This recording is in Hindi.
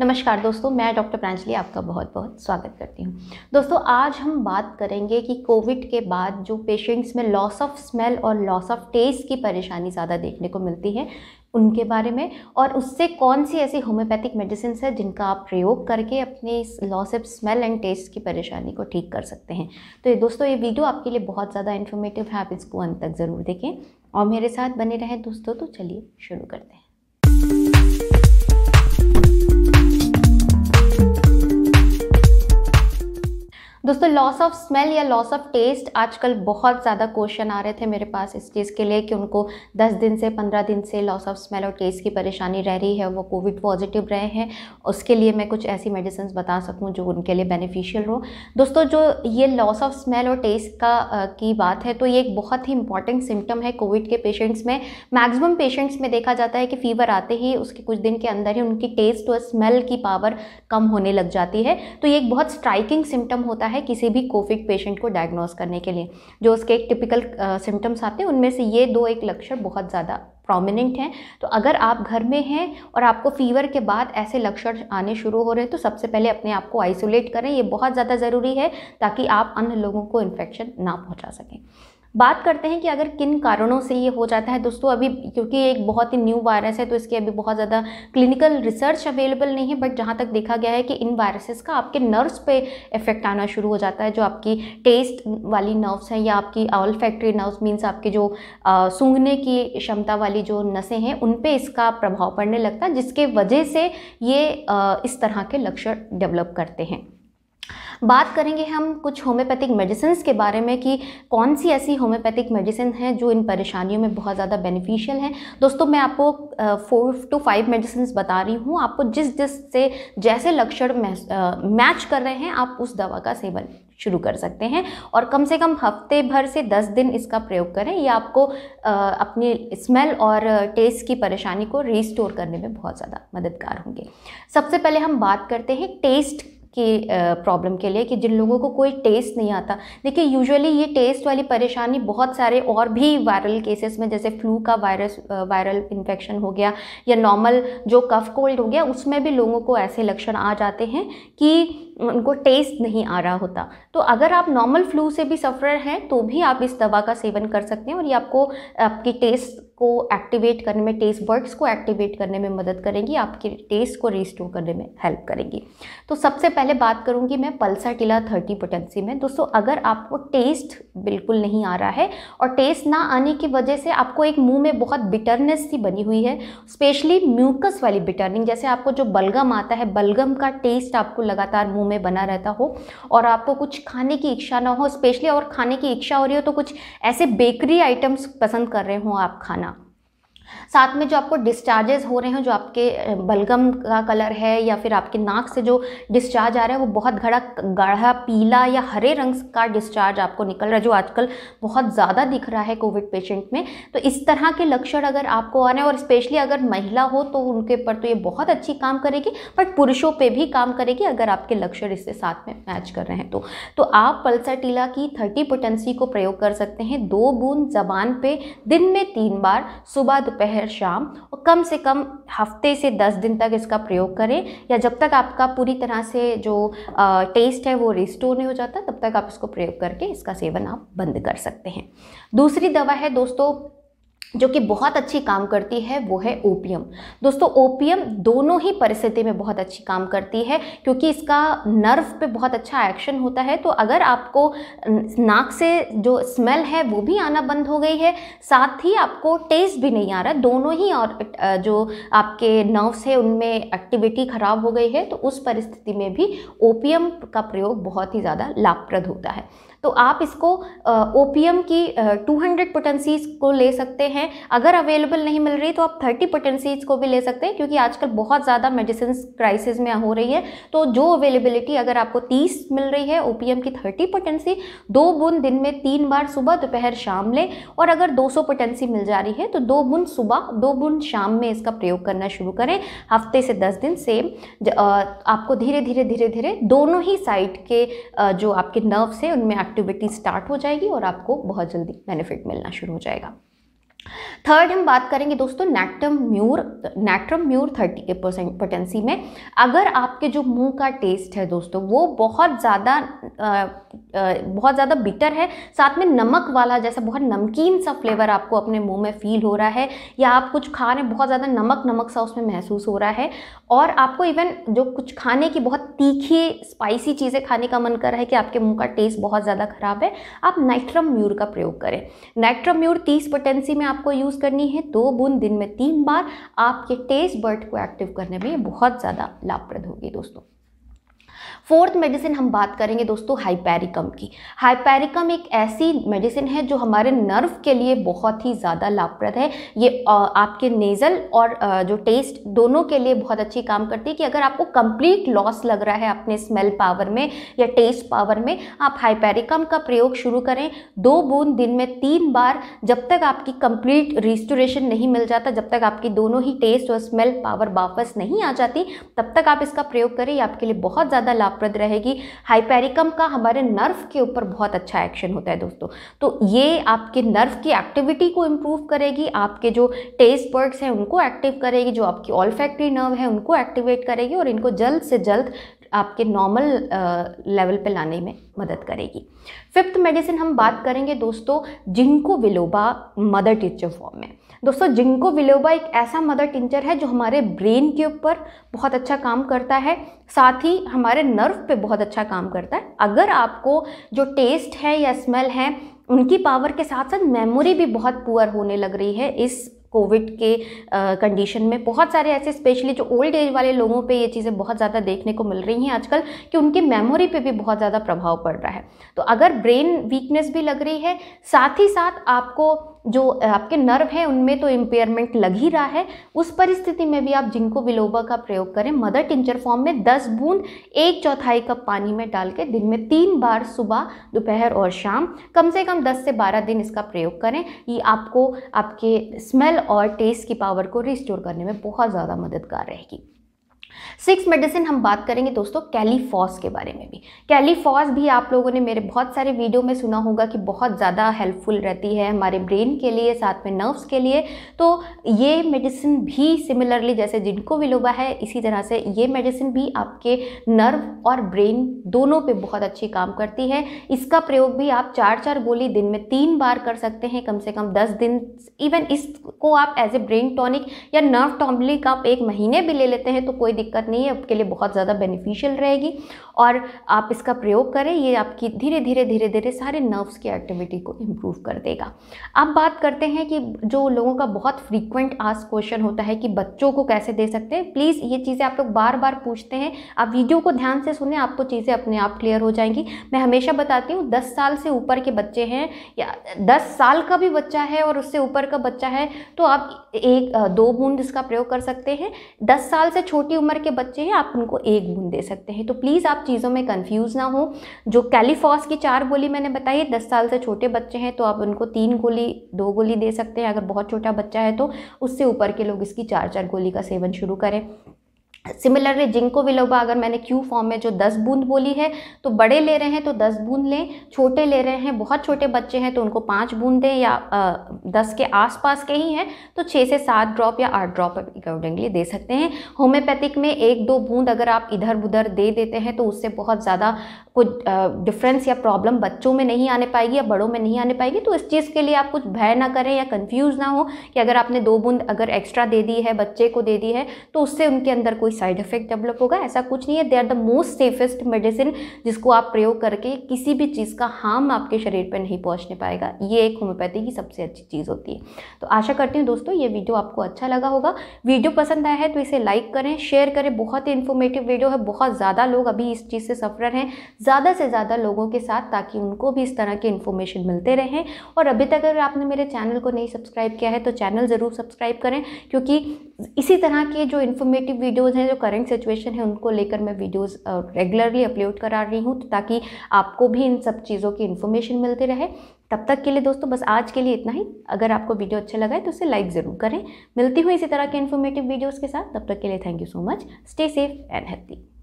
नमस्कार दोस्तों मैं डॉक्टर प्रांजलि आपका बहुत बहुत स्वागत करती हूँ दोस्तों आज हम बात करेंगे कि कोविड के बाद जो पेशेंट्स में लॉस ऑफ स्मेल और लॉस ऑफ टेस्ट की परेशानी ज़्यादा देखने को मिलती है उनके बारे में और उससे कौन सी ऐसी होम्योपैथिक मेडिसिन है जिनका आप प्रयोग करके अपने इस loss of smell and taste की परेशानी को ठीक कर सकते हैं तो ये दोस्तों ये वीडियो आपके लिए बहुत ज़्यादा इन्फॉर्मेटिव है आप इसको अंत तक ज़रूर देखें और मेरे साथ बने रहें दोस्तों तो चलिए शुरू करते हैं दोस्तों लॉस ऑफ स्मेल या लॉस ऑफ टेस्ट आजकल बहुत ज़्यादा क्वेश्चन आ रहे थे मेरे पास इस चीज़ के लिए कि उनको 10 दिन से 15 दिन से लॉस ऑफ स्मेल और टेस्ट की परेशानी रह रही है वो कोविड पॉजिटिव रहे हैं उसके लिए मैं कुछ ऐसी मेडिसिन बता सकूँ जो उनके लिए बेनिफिशियल हो दोस्तों जो ये लॉस ऑफ स्मेल और टेस्ट का आ, की बात है तो ये एक बहुत ही इंपॉर्टेंट सिम्टम है कोविड के पेशेंट्स में मैक्सिमम पेशेंट्स में देखा जाता है कि फीवर आते ही उसके कुछ दिन के अंदर ही उनकी टेस्ट और स्मेल की पावर कम होने लग जाती है तो ये एक बहुत स्ट्राइकिंग सिम्टम होता है है किसी भी कोविड पेशेंट को डायग्नोस करने के लिए जो उसके एक टिपिकल सिम्टम्स आते हैं उनमें से ये दो एक लक्षण बहुत ज़्यादा प्रोमिनेंट हैं तो अगर आप घर में हैं और आपको फीवर के बाद ऐसे लक्षण आने शुरू हो रहे हैं तो सबसे पहले अपने आप को आइसोलेट करें ये बहुत ज़्यादा ज़रूरी है ताकि आप अन्य लोगों को इन्फेक्शन ना पहुँचा सकें बात करते हैं कि अगर किन कारणों से ये हो जाता है दोस्तों अभी क्योंकि एक बहुत ही न्यू वायरस है तो इसके अभी बहुत ज़्यादा क्लिनिकल रिसर्च अवेलेबल नहीं है बट जहाँ तक देखा गया है कि इन वायरसेस का आपके नर्व्स पे इफेक्ट आना शुरू हो जाता है जो आपकी टेस्ट वाली नर्व्स हैं या आपकी ऑल फैक्ट्री नर्व्स मीन्स आपके जो सूंघने की क्षमता वाली जो नसें हैं उन पर इसका प्रभाव पड़ने लगता है जिसके वजह से ये आ, इस तरह के लक्षण डेवलप करते हैं बात करेंगे हम कुछ होम्योपैथिक मेडिसिन के बारे में कि कौन सी ऐसी होम्योपैथिक मेडिसिन हैं जो इन परेशानियों में बहुत ज़्यादा बेनिफिशियल हैं दोस्तों मैं आपको फोर टू फाइव मेडिसिन बता रही हूँ आपको जिस जिस से जैसे लक्षण मैच कर रहे हैं आप उस दवा का सेवन शुरू कर सकते हैं और कम से कम हफ्ते भर से दस दिन इसका प्रयोग करें यह आपको अपने स्मेल और टेस्ट की परेशानी को रिस्टोर करने में बहुत ज़्यादा मददगार होंगे सबसे पहले हम बात करते हैं टेस्ट की प्रॉब्लम के लिए कि जिन लोगों को कोई टेस्ट नहीं आता देखिए यूजुअली ये टेस्ट वाली परेशानी बहुत सारे और भी वायरल केसेस में जैसे फ्लू का वायरस वायरल इन्फेक्शन हो गया या नॉर्मल जो कफ कोल्ड हो गया उसमें भी लोगों को ऐसे लक्षण आ जाते हैं कि उनको टेस्ट नहीं आ रहा होता तो अगर आप नॉर्मल फ्लू से भी सफ़र हैं तो भी आप इस दवा का सेवन कर सकते हैं और ये आपको आपकी टेस्ट को एक्टिवेट करने में टेस्ट बर्ड्स को एक्टिवेट करने में मदद करेगी आपके टेस्ट को रिस्टोर करने में हेल्प करेगी तो सबसे पहले बात करूँगी मैं पल्सा टिला थर्टी पोटेंसी में दोस्तों अगर आपको टेस्ट बिल्कुल नहीं आ रहा है और टेस्ट ना आने की वजह से आपको एक मुंह में बहुत बिटरनेस सी बनी हुई है स्पेशली म्यूकस वाली बिटरनिंग जैसे आपको जो बलगम आता है बलगम का टेस्ट आपको लगातार मुँह मुंह में बना रहता हो और आपको कुछ खाने की इच्छा ना हो स्पेशली और खाने की इच्छा हो रही हो तो कुछ ऐसे बेकरी आइटम्स पसंद कर रहे हो आप खाना साथ में जो आपको डिस्चार्जेस हो रहे हैं जो आपके बलगम का कलर है या फिर आपके नाक से जो डिस्चार्ज आ रहा है वो बहुत घड़ा गाढ़ा पीला या हरे रंग का डिस्चार्ज आपको निकल रहा है जो आजकल बहुत ज़्यादा दिख रहा है कोविड पेशेंट में तो इस तरह के लक्षण अगर आपको आ रहे हैं और स्पेशली अगर महिला हो तो उनके पर तो ये बहुत अच्छी काम करेगी बट पुरुषों पर भी काम करेगी अगर आपके लक्षण इससे साथ में मैच कर रहे हैं तो, तो आप टीला की थर्टी पोटेंसी को प्रयोग कर सकते हैं दो बूंद जबान पे दिन में तीन बार सुबह दोपहर शाम और कम से कम हफ्ते से दस दिन तक इसका प्रयोग करें या जब तक आपका पूरी तरह से जो आ, टेस्ट है वो रिस्टोर नहीं हो जाता तब तक आप इसको प्रयोग करके इसका सेवन आप बंद कर सकते हैं दूसरी दवा है दोस्तों जो कि बहुत अच्छी काम करती है वो है ओपीएम दोस्तों ओपीएम दोनों ही परिस्थिति में बहुत अच्छी काम करती है क्योंकि इसका नर्व पे बहुत अच्छा एक्शन होता है तो अगर आपको नाक से जो स्मेल है वो भी आना बंद हो गई है साथ ही आपको टेस्ट भी नहीं आ रहा दोनों ही और जो आपके नर्व्स है उनमें एक्टिविटी खराब हो गई है तो उस परिस्थिति में भी ओपीएम का प्रयोग बहुत ही ज़्यादा लाभप्रद होता है तो आप इसको एम की टू हंड्रेड पोटेंसीज को ले सकते हैं अगर अवेलेबल नहीं मिल रही तो आप थर्टी पोटेंसीज को भी ले सकते हैं क्योंकि आजकल बहुत ज़्यादा मेडिसिन क्राइसिस में हो रही है तो जो अवेलेबिलिटी अगर आपको तीस मिल रही है एम की थर्टी पोटेंसी दो बुंद दिन में तीन बार सुबह दोपहर शाम लें और अगर दो सौ पोटेंसी मिल जा रही है तो दो बुंद सुबह दो बुंद शाम में इसका प्रयोग करना शुरू करें हफ्ते से दस दिन सेम आपको धीरे धीरे धीरे धीरे दोनों ही साइड के जो आपके नर्व्स हैं उनमें एक्टिविटी स्टार्ट हो जाएगी और आपको बहुत जल्दी बेनिफिट मिलना शुरू हो जाएगा थर्ड हम बात करेंगे दोस्तों natrum mur natrum mur thirty के परसेंट पोटेंसी में अगर आपके जो मुंह का टेस्ट है दोस्तों वो बहुत ज़्यादा बहुत ज़्यादा बिटर है साथ में नमक वाला जैसा बहुत नमकीन सा फ्लेवर आपको अपने मुंह में फ़ील हो रहा है या आप कुछ खा रहे हैं बहुत ज़्यादा नमक नमक सा उसमें महसूस हो रहा है और आपको इवन जो कुछ खाने की बहुत तीखी स्पाइसी चीज़ें खाने का मन कर रहा है कि आपके मुँह का टेस्ट बहुत ज़्यादा ख़राब है आप नाइट्रम म्यूर का प्रयोग करें नाइट्रम म्यूर तीस पोटेंसी में आप आपको यूज़ करनी है दो बूंद दिन में तीन बार आपके टेस्ट बर्ड को एक्टिव करने में बहुत ज़्यादा लाभप्रद होगी दोस्तों फोर्थ मेडिसिन हम बात करेंगे दोस्तों हाइपेरिकम की हाइपेरिकम एक ऐसी मेडिसिन है जो हमारे नर्व के लिए बहुत ही ज़्यादा लाभप्रद है ये आपके नेज़ल और जो टेस्ट दोनों के लिए बहुत अच्छी काम करती है कि अगर आपको कंप्लीट लॉस लग रहा है अपने स्मेल पावर में या टेस्ट पावर में आप हाइपेरिकम का प्रयोग शुरू करें दो बूंद दिन में तीन बार जब तक आपकी कंप्लीट रिस्टोरेशन नहीं मिल जाता जब तक आपकी दोनों ही टेस्ट और स्मेल पावर वापस नहीं आ जाती तब तक आप इसका प्रयोग करें ये आपके लिए बहुत ज़्यादा लाभ लाभप्रद रहेगी हाइपेरिकम का हमारे नर्व के ऊपर बहुत अच्छा एक्शन होता है दोस्तों तो ये आपके नर्व की एक्टिविटी को इम्प्रूव करेगी आपके जो टेस्ट बर्ड्स हैं उनको एक्टिव करेगी जो आपकी ऑल फैक्ट्री नर्व है उनको एक्टिवेट करेगी और इनको जल्द से जल्द आपके नॉर्मल लेवल पे लाने में मदद करेगी फिफ्थ मेडिसिन हम बात करेंगे दोस्तों ginkgo biloba mother tincture form में दोस्तों जिंको विलोबा एक ऐसा मदर टिंचर है जो हमारे ब्रेन के ऊपर बहुत अच्छा काम करता है साथ ही हमारे नर्व पे बहुत अच्छा काम करता है अगर आपको जो टेस्ट है या स्मेल है उनकी पावर के साथ साथ मेमोरी भी बहुत पुअर होने लग रही है इस कोविड के कंडीशन में बहुत सारे ऐसे स्पेशली जो ओल्ड एज वाले लोगों पे ये चीज़ें बहुत ज़्यादा देखने को मिल रही हैं आजकल कि उनकी मेमोरी पे भी बहुत ज़्यादा प्रभाव पड़ रहा है तो अगर ब्रेन वीकनेस भी लग रही है साथ ही साथ आपको जो आपके नर्व हैं उनमें तो इम्पेयरमेंट लग ही रहा है उस परिस्थिति में भी आप जिंको बिलोबा का प्रयोग करें मदर टिंचर फॉर्म में 10 बूंद एक चौथाई कप पानी में डाल के दिन में तीन बार सुबह दोपहर और शाम कम से कम 10 से 12 दिन इसका प्रयोग करें ये आपको आपके स्मेल और टेस्ट की पावर को रिस्टोर करने में बहुत ज़्यादा मददगार रहेगी सिक्स मेडिसिन हम बात करेंगे दोस्तों कैलीफॉस के बारे में भी कैलीफॉस भी आप लोगों ने मेरे बहुत सारे वीडियो में सुना होगा कि बहुत ज़्यादा हेल्पफुल रहती है हमारे ब्रेन के लिए साथ में नर्व्स के लिए तो ये मेडिसिन भी सिमिलरली जैसे जिनको विलोबा है इसी तरह से ये मेडिसिन भी आपके नर्व और ब्रेन दोनों पर बहुत अच्छी काम करती है इसका प्रयोग भी आप चार चार गोली दिन में तीन बार कर सकते हैं कम से कम दस दिन इवन इसको आप एज ए ब्रेन टॉनिक या नर्व टॉम्बलिक आप एक महीने भी ले लेते हैं तो कोई दिक्कत नहीं है आपके लिए बहुत ज़्यादा बेनिफिशियल रहेगी और आप इसका प्रयोग करें ये आपकी धीरे धीरे धीरे धीरे सारे नर्व्स की एक्टिविटी को इम्प्रूव कर देगा अब बात करते हैं कि जो लोगों का बहुत फ्रीक्वेंट आज क्वेश्चन होता है कि बच्चों को कैसे दे सकते हैं प्लीज़ ये चीज़ें आप लोग बार बार पूछते हैं आप वीडियो को ध्यान से सुने आपको चीज़ें अपने आप क्लियर हो जाएंगी मैं हमेशा बताती हूँ दस साल से ऊपर के बच्चे हैं या दस साल का भी बच्चा है और उससे ऊपर का बच्चा है तो आप एक दो बूंद इसका प्रयोग कर सकते हैं दस साल से छोटी उम्र उम्र के बच्चे हैं आप उनको एक बूंद दे सकते हैं तो प्लीज़ आप चीज़ों में कन्फ्यूज़ ना हो जो कैलिफॉस की चार गोली मैंने बताई है दस साल से छोटे बच्चे हैं तो आप उनको तीन गोली दो गोली दे सकते हैं अगर बहुत छोटा बच्चा है तो उससे ऊपर के लोग इसकी चार चार गोली का सेवन शुरू करें सिमिलरली जिनको विलोबा अगर मैंने क्यू फॉर्म में जो दस बूंद बोली है तो बड़े ले रहे हैं तो दस बूंद लें छोटे ले रहे हैं बहुत छोटे बच्चे हैं तो उनको पाँच बूंद दें या आ, दस के आसपास के ही हैं तो छः से सात ड्रॉप या आठ ड्रॉप अकॉर्डिंगली दे सकते हैं होम्योपैथिक में एक दो बूंद अगर आप इधर उधर दे देते हैं तो उससे बहुत ज़्यादा कुछ डिफ्रेंस या प्रॉब्लम बच्चों में नहीं आने पाएगी या बड़ों में नहीं आने पाएगी तो इस चीज़ के लिए आप कुछ भय ना करें या कन्फ्यूज़ ना हो कि अगर आपने दो बूंद अगर एक्स्ट्रा दे दी है बच्चे को दे दी है तो उससे उनके अंदर कोई साइड इफेक्ट डेवलप होगा ऐसा कुछ नहीं है they are the most safest medicine जिसको आप प्रयोग करके किसी भी चीज़ का हार्म आपके शरीर पर नहीं पहुँचने पाएगा ये एक होम्योपैथी की सबसे अच्छी चीज़ होती है तो आशा करती हूँ दोस्तों ये वीडियो आपको अच्छा लगा होगा वीडियो पसंद आया है तो इसे लाइक करें शेयर करें बहुत ही इन्फॉर्मेटिव वीडियो है बहुत ज़्यादा लोग अभी इस चीज़ से सफर हैं ज़्यादा से ज़्यादा लोगों के साथ ताकि उनको भी इस तरह की इन्फॉर्मेशन मिलते रहें और अभी तक अगर आपने मेरे चैनल को नहीं सब्सक्राइब किया है तो चैनल ज़रूर सब्सक्राइब करें क्योंकि इसी तरह के जो इन्फॉर्मेटिव वीडियोस हैं जो करंट सिचुएशन है उनको लेकर मैं वीडियोस रेगुलरली अपलोड करा रही हूँ तो ताकि आपको भी इन सब चीज़ों की इन्फॉर्मेशन मिलती रहे तब तक के लिए दोस्तों बस आज के लिए इतना ही अगर आपको वीडियो अच्छा लगा है तो उसे लाइक ज़रूर करें मिलती हुई इसी तरह के इन्फॉर्मेटिव वीडियोज़ के साथ तब तक के लिए thank you so much stay safe and healthy